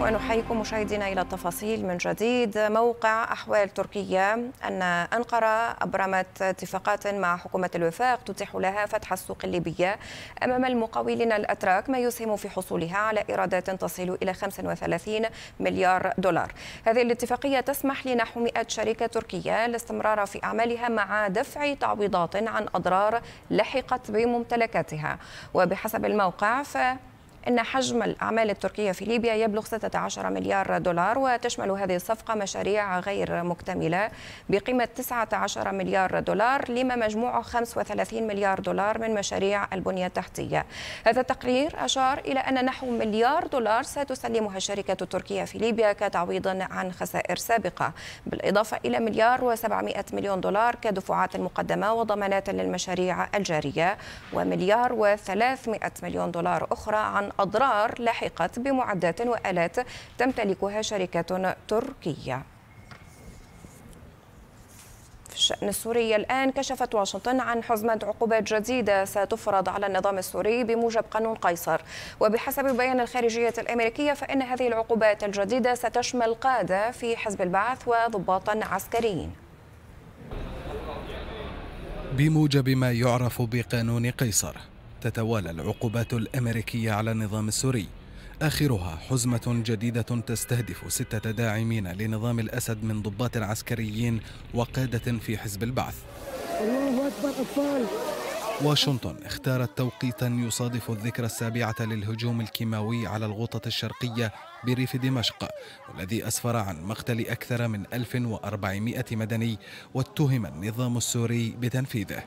Speaker 1: ونحييكم مشاهدينا إلى التفاصيل من جديد موقع أحوال تركيا أن أنقرة أبرمت اتفاقات مع حكومة الوفاق تتيح لها فتح السوق الليبية أمام المقاولين الأتراك ما يسهم في حصولها على إيرادات تصل إلى 35 مليار دولار هذه الاتفاقية تسمح لنحو 100 شركة تركية الاستمرار في أعمالها مع دفع تعويضات عن أضرار لحقت بممتلكاتها وبحسب الموقع ف أن حجم الأعمال التركية في ليبيا يبلغ 16 مليار دولار وتشمل هذه الصفقة مشاريع غير مكتملة بقيمة 19 مليار دولار لما مجموعه 35 مليار دولار من مشاريع البنية التحتية هذا التقرير أشار إلى أن نحو مليار دولار ستسلمها الشركة التركية في ليبيا كتعويض عن خسائر سابقة بالإضافة إلى مليار و700 مليون دولار كدفعات مقدمة وضمانات للمشاريع الجارية ومليار و300 مليون دولار أخرى عن أضرار لاحقت بمعدات وآلات تمتلكها شركة تركية الشأن السوري الآن كشفت واشنطن عن حزمة عقوبات جديدة ستفرض على النظام السوري بموجب قانون قيصر وبحسب بيان الخارجية الأمريكية فإن هذه العقوبات الجديدة ستشمل قادة في حزب البعث وضباطا عسكريين
Speaker 3: بموجب ما يعرف بقانون قيصر تتوالى العقوبات الأمريكية على النظام السوري آخرها حزمة جديدة تستهدف ستة داعمين لنظام الأسد من ضباط عسكريين وقادة في حزب البعث الله أكبر أطفال واشنطن اختارت توقيتا يصادف الذكرى السابعة للهجوم الكيماوي على الغوطة الشرقية بريف دمشق والذي أسفر عن مقتل أكثر من 1400 مدني واتهم النظام السوري بتنفيذه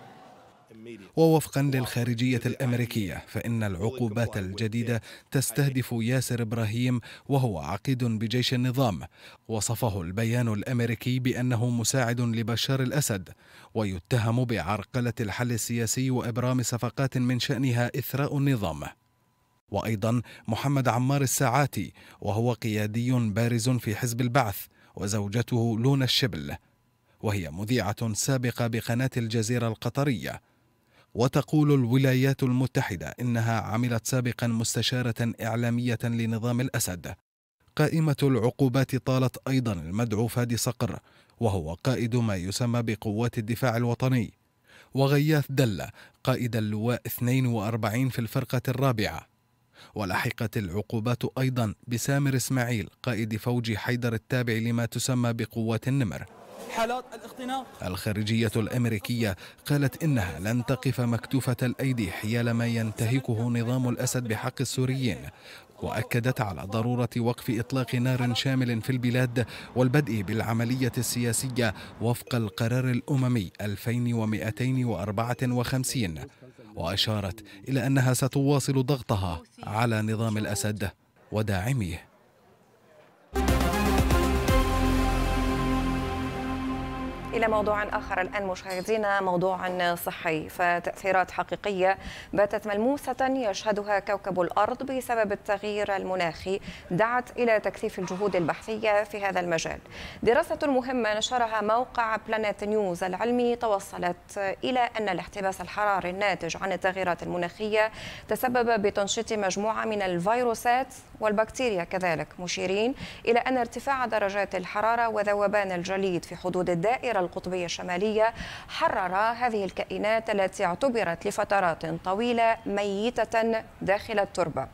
Speaker 3: ووفقا للخارجية الأمريكية فإن العقوبات الجديدة تستهدف ياسر إبراهيم وهو عقيد بجيش النظام وصفه البيان الأمريكي بأنه مساعد لبشار الأسد ويتهم بعرقلة الحل السياسي وإبرام صفقات من شأنها إثراء النظام وأيضا محمد عمار الساعاتي وهو قيادي بارز في حزب البعث وزوجته لونا الشبل وهي مذيعة سابقة بقناة الجزيرة القطرية وتقول الولايات المتحدة إنها عملت سابقا مستشارة إعلامية لنظام الأسد قائمة العقوبات طالت أيضا المدعو فادي صقر وهو قائد ما يسمى بقوات الدفاع الوطني وغياث دلة قائد اللواء 42 في الفرقة الرابعة ولحقت العقوبات أيضا بسامر إسماعيل قائد فوج حيدر التابع لما تسمى بقوات النمر حالات الاختناق الخارجية الأمريكية قالت إنها لن تقف مكتوفة الأيدي حيال ما ينتهكه نظام الأسد بحق السوريين واكدت على ضروره وقف اطلاق نار شامل في البلاد والبدء بالعمليه السياسيه وفق القرار الاممي 2254 واشارت الى انها ستواصل ضغطها على نظام الاسد وداعميه
Speaker 1: إلى موضوع آخر الآن مشاهدينا موضوع صحي فتأثيرات حقيقية باتت ملموسة يشهدها كوكب الأرض بسبب التغيير المناخي دعت إلى تكثيف الجهود البحثية في هذا المجال دراسة مهمة نشرها موقع بلانيت نيوز العلمي توصلت إلى أن الاحتباس الحراري الناتج عن التغييرات المناخية تسبب بتنشيط مجموعة من الفيروسات والبكتيريا كذلك مشيرين إلى أن ارتفاع درجات الحرارة وذوبان الجليد في حدود الدائرة القطبية الشمالية حرر هذه الكائنات التي اعتبرت لفترات طويلة ميتة داخل التربة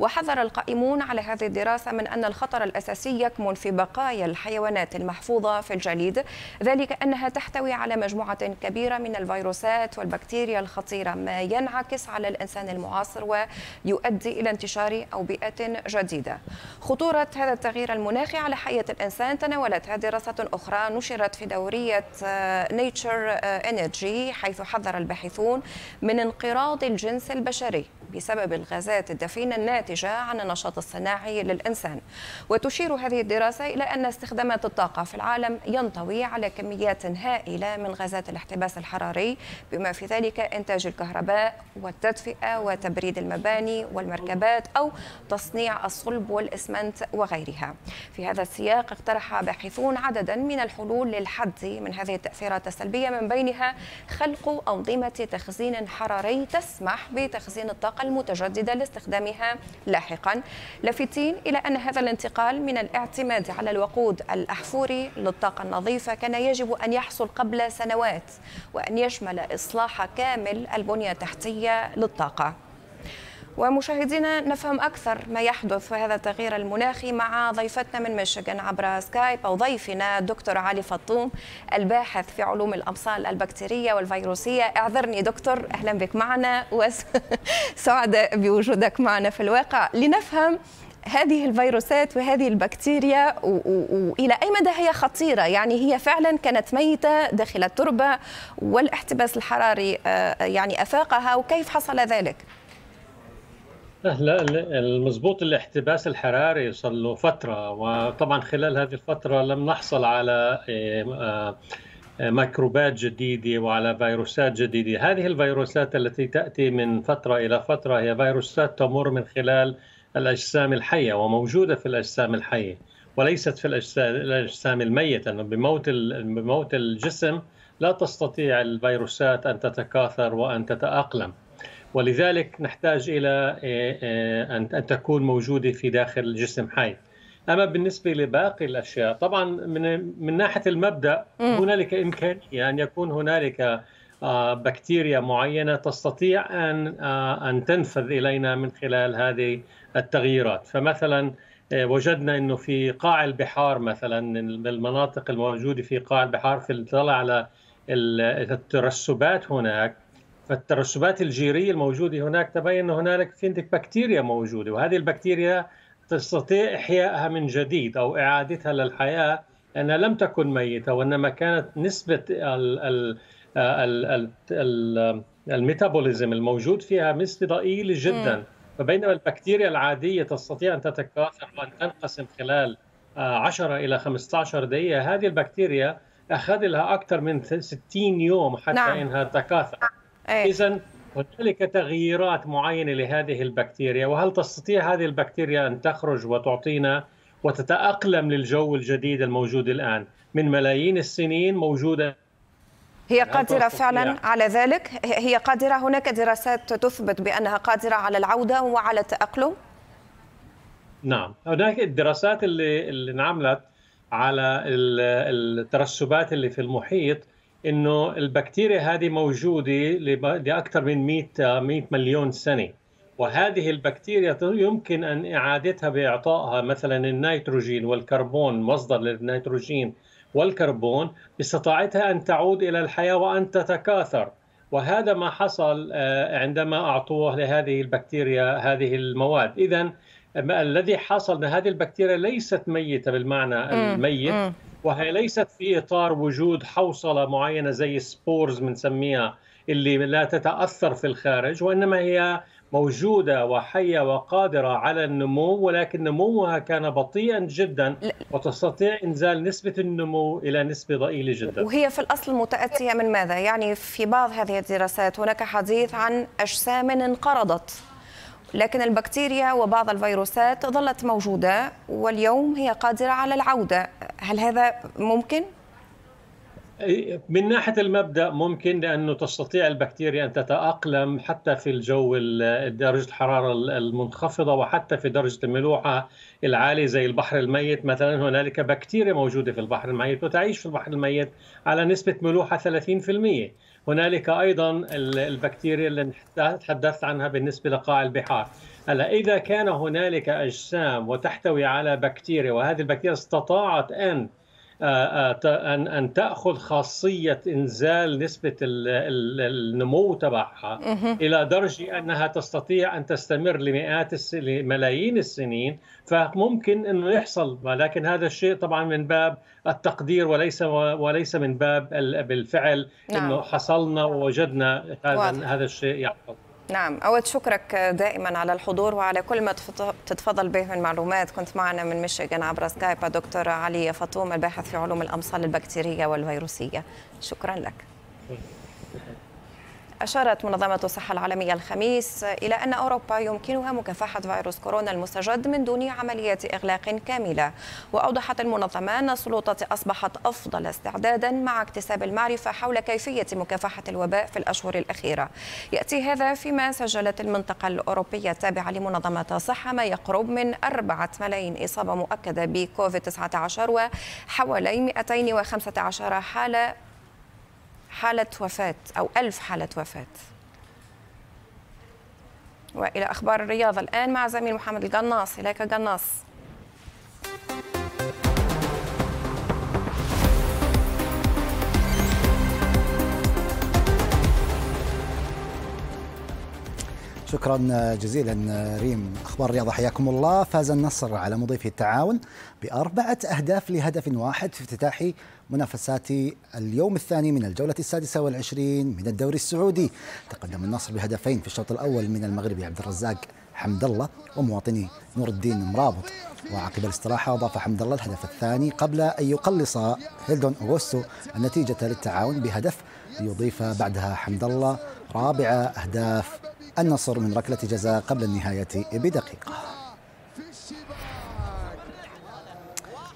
Speaker 1: وحذر القائمون على هذه الدراسة من أن الخطر الأساسي يكمن في بقايا الحيوانات المحفوظة في الجليد ذلك أنها تحتوي على مجموعة كبيرة من الفيروسات والبكتيريا الخطيرة ما ينعكس على الإنسان المعاصر ويؤدي إلى انتشار أوبئة جديدة خطورة هذا التغيير المناخي على حياة الإنسان تناولتها دراسة أخرى نشرت في دورية نيتشر انرجي آه، آه، حيث حذر الباحثون من انقراض الجنس البشري بسبب الغازات الدفينة الناتجة عن النشاط الصناعي للإنسان وتشير هذه الدراسة إلى أن استخدامات الطاقة في العالم ينطوي على كميات هائلة من غازات الاحتباس الحراري بما في ذلك إنتاج الكهرباء والتدفئة وتبريد المباني والمركبات أو تصنيع الصلب والإسمنت وغيرها في هذا السياق اقترح باحثون عددا من الحلول للحد من هذه التأثيرات السلبية من بينها خلق أنظمة تخزين حراري تسمح بتخزين الطاقة المتجددة لاستخدامها لاحقا لافتين إلى أن هذا الانتقال من الاعتماد على الوقود الأحفوري للطاقة النظيفة كان يجب أن يحصل قبل سنوات وأن يشمل إصلاح كامل البنية التحتية للطاقة ومشاهدينا نفهم أكثر ما يحدث في هذا التغيير المناخي مع ضيفتنا من ميشيغان عبر سكايب أو ضيفنا دكتور علي فطوم الباحث في علوم الأمصال البكتيرية والفيروسية اعذرني دكتور أهلا بك معنا وسعداء بوجودك معنا في الواقع لنفهم هذه الفيروسات وهذه البكتيريا وإلى أي مدى هي خطيرة يعني هي فعلا كانت ميتة داخل التربة والاحتباس الحراري آه، يعني أفاقها وكيف حصل ذلك؟
Speaker 8: لا المضبوط الاحتباس الحراري صار له فترة وطبعا خلال هذه الفترة لم نحصل على آه، آه، ميكروبات جديدة وعلى فيروسات جديدة هذه الفيروسات التي تأتي من فترة إلى فترة هي فيروسات تمر من خلال الأجسام الحية وموجودة في الأجسام الحية وليست في الأجسام الميتة بموت بموت الجسم لا تستطيع الفيروسات أن تتكاثر وأن تتأقلم ولذلك نحتاج إلى آه، آه، أن تكون موجودة في داخل الجسم حي أما بالنسبة لباقي الأشياء طبعا من, من ناحية المبدأ هنالك إمكانية أن يكون هنالك آه، بكتيريا معينة تستطيع أن أن تنفذ إلينا من خلال هذه التغييرات فمثلا وجدنا أنه في قاع البحار مثلا من المناطق الموجودة في قاع البحار في الاطلاع على الترسبات هناك فالترسبات الجيريه الموجوده هناك تبين ان هنالك في عندك بكتيريا موجوده وهذه البكتيريا تستطيع احيائها من جديد او اعادتها للحياه لانها لم تكن ميته وانما كانت نسبه ال ال ال ال الميتابوليزم الموجود فيها مثل ضئيل جدا فبينما البكتيريا العاديه تستطيع ان تتكاثر وان تنقسم خلال 10 آه، الى 15 دقيقه هذه البكتيريا اخذ لها اكثر من 60 يوم حتى نعم. انها تكاثر أيه. اذا هنالك تغييرات معينه لهذه البكتيريا وهل تستطيع هذه البكتيريا ان تخرج وتعطينا وتتاقلم للجو الجديد الموجود الان من ملايين السنين موجوده
Speaker 1: هي قادرة فعلا على ذلك هي قادرة هناك دراسات تثبت بأنها قادرة على العودة وعلى التأقلم
Speaker 8: نعم هناك الدراسات اللي, اللي انعملت على الترسبات اللي في المحيط انه البكتيريا هذه موجوده لاكثر من 100 100 مليون سنه وهذه البكتيريا يمكن ان اعادتها باعطائها مثلا النيتروجين والكربون مصدر للنيتروجين والكربون باستطاعتها ان تعود الى الحياه وان تتكاثر وهذا ما حصل آه، عندما اعطوه لهذه البكتيريا هذه المواد اذا الذي حصل هذه البكتيريا ليست ميته بالمعنى الميت وهي ليست في اطار وجود حوصله معينه زي سبورز بنسميها اللي لا تتاثر في الخارج وانما هي موجوده وحيه وقادره على النمو ولكن نموها كان بطيئا جدا وتستطيع انزال نسبه النمو الى نسبه ضئيله جدا.
Speaker 1: وهي في الاصل متاتيه من ماذا؟ يعني في بعض هذه الدراسات هناك حديث عن اجسام انقرضت لكن البكتيريا وبعض الفيروسات ظلت موجودة واليوم هي قادرة على العودة هل هذا ممكن؟
Speaker 8: من ناحية المبدأ ممكن لأنه تستطيع البكتيريا أن تتأقلم حتى في الجو درجة الحرارة المنخفضة وحتى في درجة الملوحة العالية زي البحر الميت مثلا هنالك بكتيريا موجودة في البحر الميت وتعيش في البحر الميت على نسبة ملوحة 30% هنالك ايضا البكتيريا اللي تحدثت عنها بالنسبه لقاع البحار هلا اذا كان هنالك اجسام وتحتوي على بكتيريا وهذه البكتيريا استطاعت ان آه، آه، ان ان تاخذ خاصيه انزال نسبه النمو تبعها الى درجه انها تستطيع ان تستمر لمئات لملايين السنين فممكن انه يحصل ولكن هذا الشيء طبعا من باب التقدير وليس وليس من باب بالفعل نعم. انه حصلنا ووجدنا هذا هذا الشيء يحصل
Speaker 1: نعم أود شكرك دائما على الحضور وعلى كل ما تتفضل به من معلومات كنت معنا من ميشيغان عبر سكايب دكتور علي فطوم الباحث في علوم الأمصال البكتيرية والفيروسية شكرا لك أشارت منظمة الصحة العالمية الخميس إلى أن أوروبا يمكنها مكافحة فيروس كورونا المستجد من دون عملية إغلاق كاملة وأوضحت المنظمة أن السلطات أصبحت أفضل استعدادا مع اكتساب المعرفة حول كيفية مكافحة الوباء في الأشهر الأخيرة يأتي هذا فيما سجلت المنطقة الأوروبية التابعة لمنظمة الصحة ما يقرب من 4 ملايين إصابة مؤكدة بكوفيد 19 وحوالي 215 حالة حالة وفاة أو ألف حالة وفاة وإلى أخبار الرياضة الآن مع زميل محمد القناص إليك قناص
Speaker 2: شكرا جزيلا ريم اخبار الرياضه حياكم الله فاز النصر على مضيف التعاون باربعه اهداف لهدف واحد في افتتاح منافسات اليوم الثاني من الجولة السادسة والعشرين من الدوري السعودي تقدم النصر بهدفين في الشوط الأول من المغربي عبد الرزاق حمد الله ومواطني نور الدين مرابط وعقب الاستراحة أضاف حمد الله الهدف الثاني قبل أن يقلص هيلدون أوغوستو النتيجة للتعاون بهدف يضيف بعدها حمد الله رابع أهداف النصر من ركلة جزاء قبل النهاية بدقيقة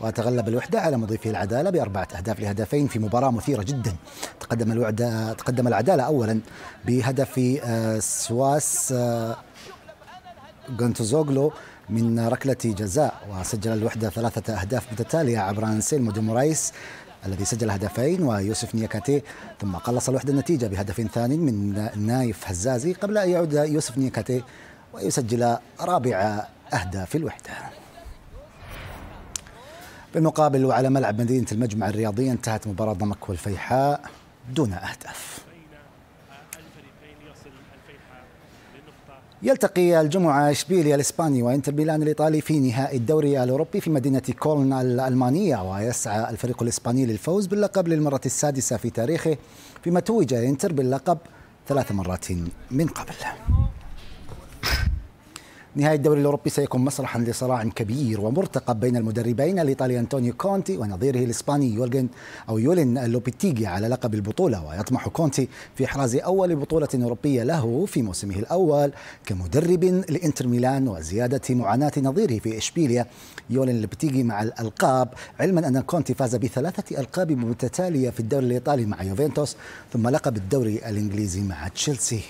Speaker 2: وتغلب الوحدة على مضيفه العدالة بأربعة أهداف لهدفين في مباراة مثيرة جدا تقدم الوحدة تقدم العدالة أولا بهدف آه، سواس آه، غونتوزوغلو من ركلة جزاء وسجل الوحدة ثلاثة أهداف متتالية عبر أنسيلمو دومورايس الذي سجل هدفين ويوسف نيكاتي ثم قلص الوحدة النتيجة بهدف ثاني من نايف هزازي قبل أن يعود يوسف نيكاتي ويسجل رابع أهداف الوحدة بالمقابل وعلى ملعب مدينة المجمع الرياضي انتهت مباراة ضمك والفيحاء دون أهداف يلتقي الجمعة إشبيليا الإسباني وإنتر ميلان الإيطالي في نهائي الدوري الأوروبي في مدينة كولن الألمانية ويسعى الفريق الإسباني للفوز باللقب للمرة السادسة في تاريخه فيما توج إنتر باللقب ثلاث مرات من قبل نهاية الدوري الأوروبي سيكون مسرحا لصراع كبير ومرتقب بين المدربين الإيطالي أنطونيو كونتي ونظيره الإسباني يولجن أو يولين لوبيتيجي على لقب البطولة ويطمح كونتي في إحراز أول بطولة أوروبية له في موسمه الأول كمدرب لإنتر ميلان وزيادة معاناة نظيره في إشبيليا يولين لوبيتيجي مع الألقاب علما أن كونتي فاز بثلاثة ألقاب متتالية في الدوري الإيطالي مع يوفنتوس ثم لقب الدوري الإنجليزي مع تشيلسي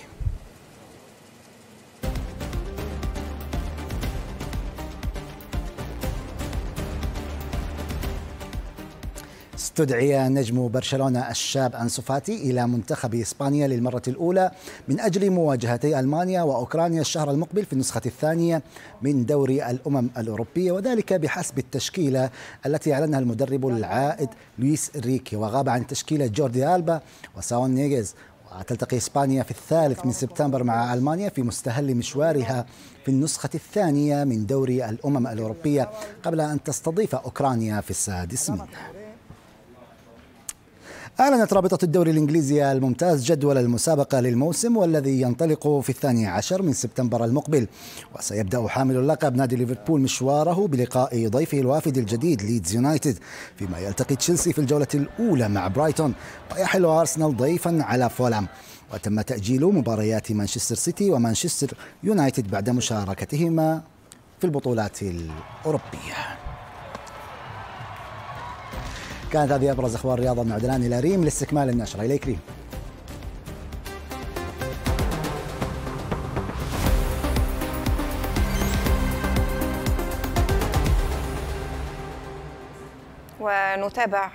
Speaker 2: استدعي نجم برشلونة الشاب أنسوفاتي إلى منتخب إسبانيا للمرة الأولى من أجل مواجهتي ألمانيا وأوكرانيا الشهر المقبل في النسخة الثانية من دوري الأمم الأوروبية وذلك بحسب التشكيلة التي أعلنها المدرب العائد لويس ريكي وغاب عن تشكيلة جوردي ألبا وساون نيجز وتلتقي إسبانيا في الثالث من سبتمبر مع ألمانيا في مستهل مشوارها في النسخة الثانية من دوري الأمم الأوروبية قبل أن تستضيف أوكرانيا في السادس منها أعلنت رابطة الدوري الإنجليزي الممتاز جدول المسابقة للموسم والذي ينطلق في الثاني عشر من سبتمبر المقبل وسيبدأ حامل اللقب نادي ليفربول مشواره بلقاء ضيفه الوافد الجديد ليدز يونايتد فيما يلتقي تشيلسي في الجولة الأولى مع برايتون ويحل أرسنال ضيفا على فولام وتم تأجيل مباريات مانشستر سيتي ومانشستر يونايتد بعد مشاركتهما في البطولات الأوروبية كانت هذه أبرز أخبار الرياضة من عدنان إلى ريم لاستكمال النشرة إليك ريم
Speaker 1: ونتابع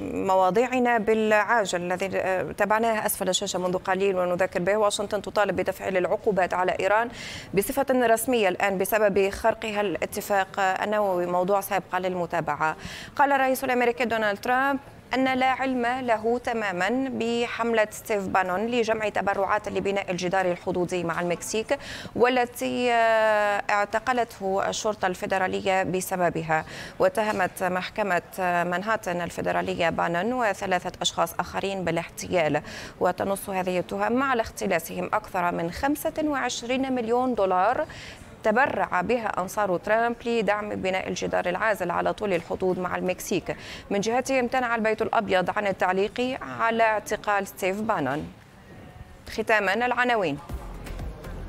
Speaker 1: مواضيعنا بالعاجل الذي آه، تابعناه أسفل الشاشة منذ قليل ونذكر به واشنطن تطالب بتفعيل العقوبات على إيران بصفة رسمية الآن بسبب خرقها الاتفاق النووي موضوع سابق للمتابعة قال الرئيس الأمريكي دونالد ترامب أن لا علم له تماما بحملة ستيف بانون لجمع تبرعات لبناء الجدار الحدودي مع المكسيك والتي آه، اعتقلته الشرطة الفيدرالية بسببها واتهمت محكمة آه، منهاتن الفيدرالية بانون وثلاثة أشخاص آخرين بالاحتيال وتنص هذه التهم على اختلاسهم أكثر من 25 مليون دولار تبرع بها أنصار ترامب لدعم بناء الجدار العازل على طول الحدود مع المكسيك من جهته امتنع البيت الأبيض عن التعليق على اعتقال ستيف بانون ختاما العناوين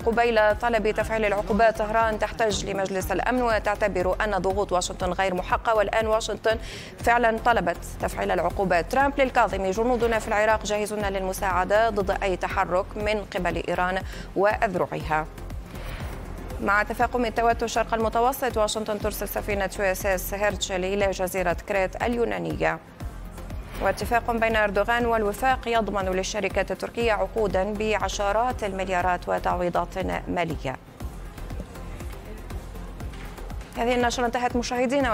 Speaker 1: قبيل طلب تفعيل العقوبات طهران تحتج لمجلس الامن وتعتبر ان ضغوط واشنطن غير محقه والان واشنطن فعلا طلبت تفعيل العقوبات ترامب للكاظمي جنودنا في العراق جاهزون للمساعده ضد اي تحرك من قبل ايران واذرعها مع تفاقم التوتر شرق المتوسط واشنطن ترسل سفينة يو اس هيرتشل إلى جزيرة كريت اليونانية واتفاق بين أردوغان والوفاق يضمن للشركات التركية عقودا بعشرات المليارات وتعويضات مالية هذه النشرة انتهت مشاهدينا